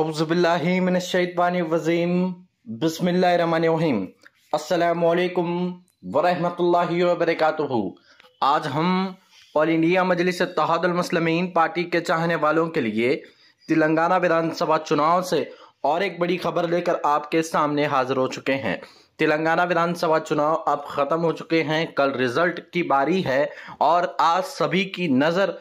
अवज़बिल्लाशैतबानवज़ीम बसमीम अल्लाम वरक आज हम ऑल इंडिया मजलिस पार्टी के चाहने वालों के लिए तेलंगाना विधानसभा चुनाव से और एक बड़ी खबर लेकर आपके सामने हाजिर हो चुके हैं तेलंगाना विधानसभा चुनाव अब ख़त्म हो चुके हैं कल रिजल्ट की बारी है और आज सभी की नज़र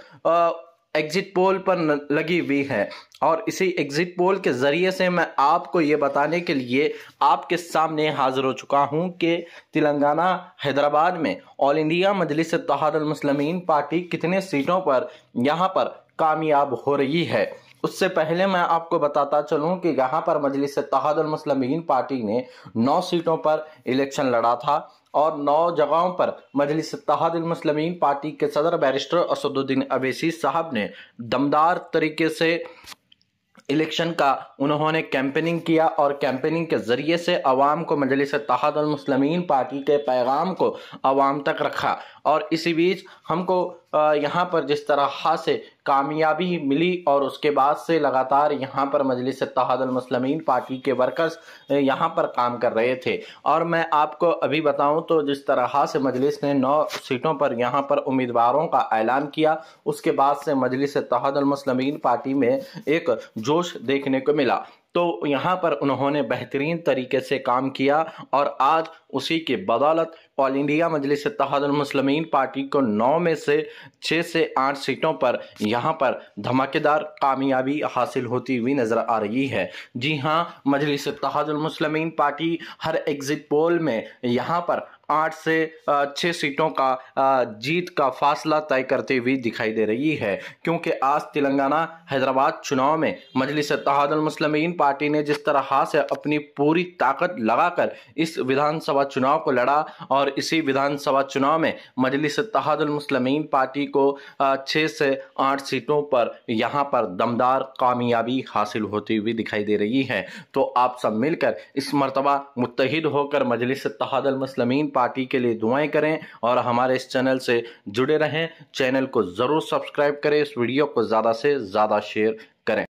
एग्जिट पोल पर लगी हुई है और इसी एग्जिट पोल के ज़रिए से मैं आपको ये बताने के लिए आपके सामने हाज़िर हो चुका हूँ कि तेलंगाना हैदराबाद में all India Majlis Ittehadul party कितने सीटों पर यहाँ पर कामयाब हो रही है उससे पहले मैं आपको बताता चलूं कि यहाँ पर मजलिस तहदमसलमिन पार्टी ने नौ सीटों पर इलेक्शन लड़ा था और नौ जगहों पर मजलिस तहदमसलमिन पार्टी के सदर बैरिस्टर असदुद्दीन अवैसी साहब ने दमदार तरीके से इलेक्शन का उन्होंने कैंपेनिंग किया और कैंपेनिंग के ज़रिए से अवाम को मजलिस तहदमसलमिन पार्टी के पैगाम को अवाम तक रखा और इसी बीच हमको यहाँ पर जिस तरह से कामयाबी मिली और उसके बाद से लगातार यहाँ पर मजलिस तहादलमसलमिन पार्टी के वर्कर्स यहाँ पर काम कर रहे थे और मैं आपको अभी बताऊँ तो जिस तरह से मजलिस ने नौ सीटों पर यहाँ पर उम्मीदवारों का ऐलान किया उसके बाद से मजलिस तहदलमसलम पार्टी में एक जोश देखने को मिला तो यहाँ पर उन्होंने बेहतरीन तरीके से काम किया और आज उसी के बदौलत ऑल इंडिया मजलिस तहदमसलमिन पार्टी को नौ में से छः से आठ सीटों पर यहाँ पर धमाकेदार कामयाबी हासिल होती हुई नज़र आ रही है जी हाँ मजलिस तहदमसलमिन पार्टी हर एग्ज़िट पोल में यहाँ पर आठ से छः सीटों का जीत का फासला तय करते हुए दिखाई दे रही है क्योंकि आज तेलंगाना हैदराबाद चुनाव में मजलिस तहादलमसलमिन पार्टी ने जिस तरह से अपनी पूरी ताकत लगाकर इस विधानसभा चुनाव को लड़ा और इसी विधानसभा चुनाव में मजलिस तहादलमसलमिन पार्टी को छः से आठ सीटों पर यहाँ पर दमदार कामयाबी हासिल होती हुई दिखाई दे रही है तो आप सब मिलकर इस मरतबा मुतहद होकर मजलिस तहादलमसलमिन पार्टी पार्टी के लिए दुआएं करें और हमारे इस चैनल से जुड़े रहें चैनल को ज़रूर सब्सक्राइब करें इस वीडियो को ज़्यादा से ज़्यादा शेयर करें